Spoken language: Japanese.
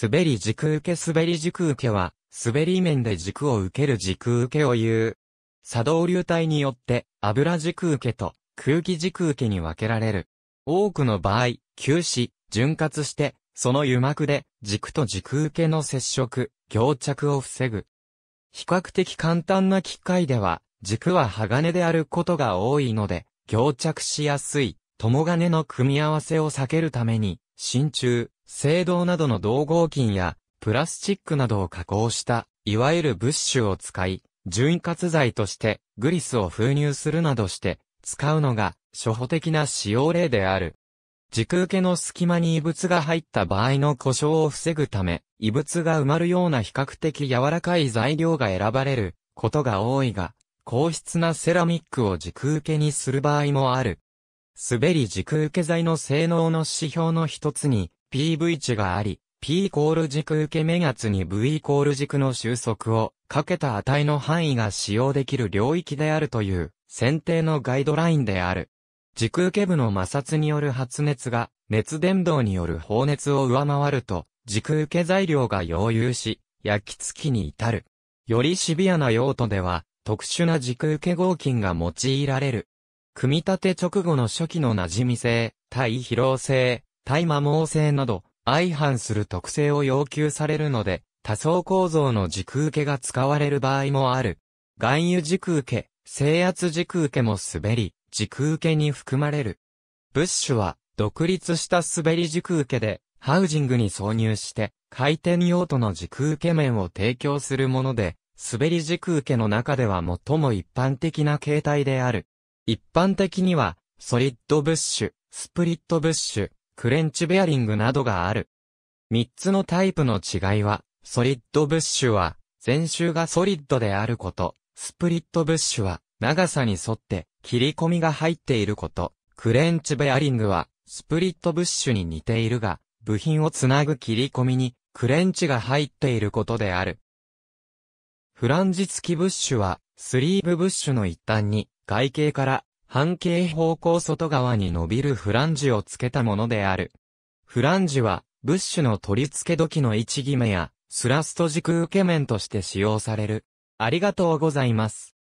滑り軸受け滑り軸受けは、滑り面で軸を受ける軸受けを言う。作動流体によって、油軸受けと空気軸受けに分けられる。多くの場合、休止、潤滑して、その油膜で軸と軸受けの接触、凝着を防ぐ。比較的簡単な機械では、軸は鋼であることが多いので、凝着しやすい、共金の組み合わせを避けるために、真鍮、青銅などの銅合金や、プラスチックなどを加工した、いわゆるブッシュを使い、潤滑剤としてグリスを封入するなどして使うのが初歩的な使用例である。軸受けの隙間に異物が入った場合の故障を防ぐため、異物が埋まるような比較的柔らかい材料が選ばれることが多いが、硬質なセラミックを軸受けにする場合もある。滑り軸受け剤の性能の指標の一つに、PV 値があり、P イコール軸受け目圧に V イコール軸の収束をかけた値の範囲が使用できる領域であるという選定のガイドラインである。軸受け部の摩擦による発熱が熱伝導による放熱を上回ると軸受け材料が溶融し焼き付きに至る。よりシビアな用途では特殊な軸受け合金が用いられる。組み立て直後の初期の馴染み性、対疲労性、大摩耗性など、相反する特性を要求されるので、多層構造の軸受けが使われる場合もある。含油軸受け、制圧軸受けも滑り、軸受けに含まれる。ブッシュは、独立した滑り軸受けで、ハウジングに挿入して、回転用途の軸受け面を提供するもので、滑り軸受けの中では最も一般的な形態である。一般的には、ソリッドブッシュ、スプリットブッシュ、クレンチベアリングなどがある。三つのタイプの違いは、ソリッドブッシュは、全周がソリッドであること、スプリットブッシュは、長さに沿って、切り込みが入っていること、クレンチベアリングは、スプリットブッシュに似ているが、部品をつなぐ切り込みに、クレンチが入っていることである。フランジ付きブッシュは、スリーブブッシュの一端に、外形から半径方向外側に伸びるフランジを付けたものである。フランジは、ブッシュの取り付け時の位置決めや、スラスト軸受け面として使用される。ありがとうございます。